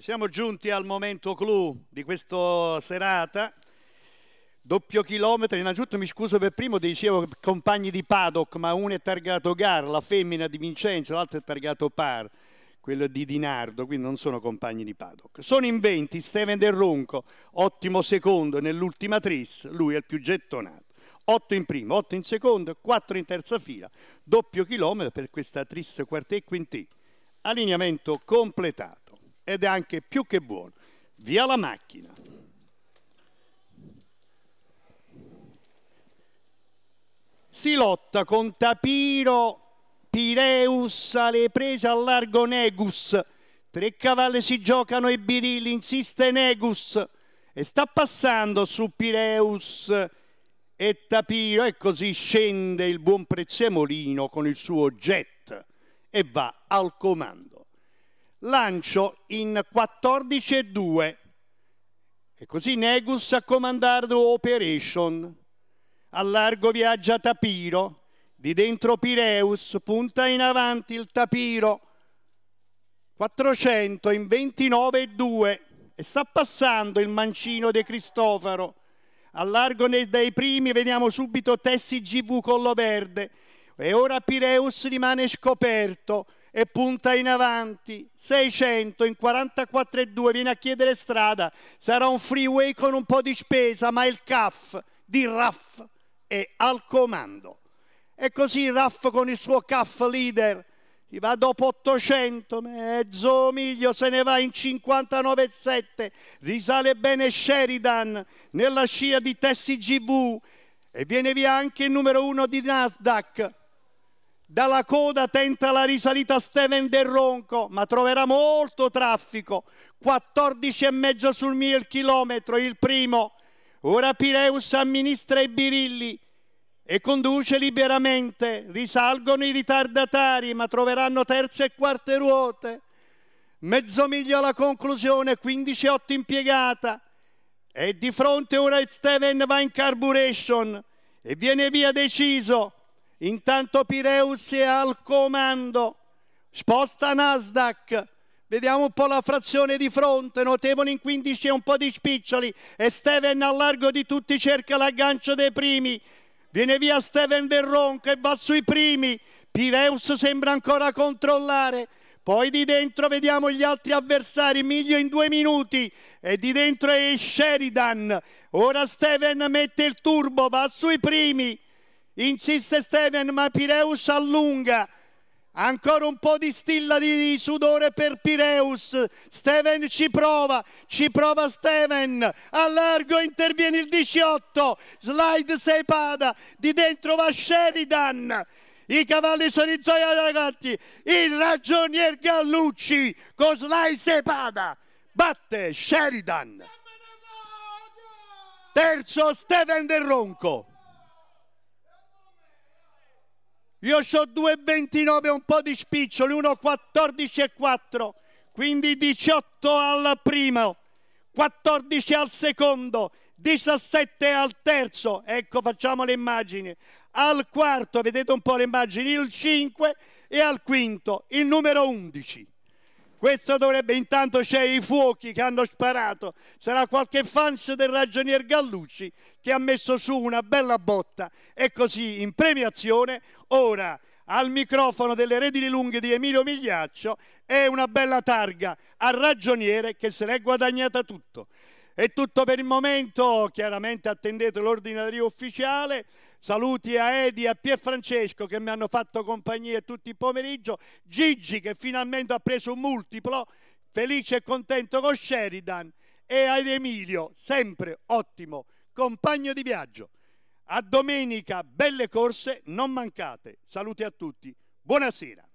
siamo giunti al momento clou di questa serata. Doppio chilometro, innanzitutto mi scuso per primo, dicevo compagni di paddock, ma uno è targato Gar, la femmina di Vincenzo, l'altro è targato Par, quello di Dinardo, quindi non sono compagni di paddock. Sono in 20 Steven Del Ronco, ottimo secondo nell'ultima tris, lui è il più gettonato. 8 in primo, 8 in secondo, 4 in terza fila, doppio chilometro per questa tris quartet quintet. Allineamento completato ed è anche più che buono. Via la macchina. Si lotta con Tapiro, Pireus, alle prese a largo Negus. Tre cavalli si giocano e birilli, insiste Negus. E sta passando su Pireus e Tapiro e così scende il buon Prezzemolino con il suo jet e va al comando lancio in 14 e 2 e così Negus a comandare Operation. Al largo viaggia Tapiro, di dentro Pireus, punta in avanti il Tapiro, 400 in 29 e 2 e sta passando il mancino De Cristofaro. Al largo dai primi vediamo subito Tessi GV Collo Verde e ora Pireus rimane scoperto, e punta in avanti, 600 in 44,2, viene a chiedere strada, sarà un freeway con un po' di spesa, ma il CAF di RAF è al comando. E così RAF con il suo CAF leader gli va dopo 800, mezzo miglio, se ne va in 59,7, risale bene Sheridan nella scia di TSGV e viene via anche il numero uno di Nasdaq, dalla coda tenta la risalita Steven Del Ronco, ma troverà molto traffico. 14,5 sul 1000 chilometro, il primo. Ora Pireus amministra i birilli e conduce liberamente. Risalgono i ritardatari, ma troveranno terze e quarte ruote. Mezzo miglio alla conclusione, 15,8 impiegata. E di fronte ora Steven va in carburation e viene via deciso Intanto Pireus è al comando, sposta Nasdaq, vediamo un po' la frazione di fronte, notevole in 15 e un po' di spiccioli, e Steven a largo di tutti cerca l'aggancio dei primi, viene via Steven del Ronco e va sui primi, Pireus sembra ancora controllare, poi di dentro vediamo gli altri avversari, Miglio in due minuti e di dentro è Sheridan, ora Steven mette il turbo, va sui primi, Insiste Steven, ma Pireus allunga. Ancora un po' di stilla di sudore per Pireus. Steven ci prova, ci prova Steven. Allargo interviene il 18. Slide Sepada, di dentro va Sheridan. I cavalli sono in zona ragazzi. Il ragionier Gallucci con slide Sepada. Batte Sheridan. Terzo Steven Del Ronco. Io ho 2,29 un po' di spiccioli, 1,14,4, quindi 18 al primo, 14 al secondo, 17 al terzo, ecco facciamo le immagini, al quarto, vedete un po' le immagini, il 5 e al quinto, il numero 11. Questo dovrebbe intanto c'è i fuochi che hanno sparato. Sarà qualche fans del ragionier Gallucci che ha messo su una bella botta e così in premiazione ora al microfono delle redini lunghe di Emilio Migliaccio è una bella targa al ragioniere che se l'è guadagnata tutto. È tutto per il momento, chiaramente attendete l'ordinario ufficiale. Saluti a Edi a Pier Francesco che mi hanno fatto compagnia tutto il pomeriggio. Gigi che finalmente ha preso un multiplo, felice e contento con Sheridan. E ad Emilio, sempre ottimo compagno di viaggio. A domenica, belle corse, non mancate. Saluti a tutti. Buonasera.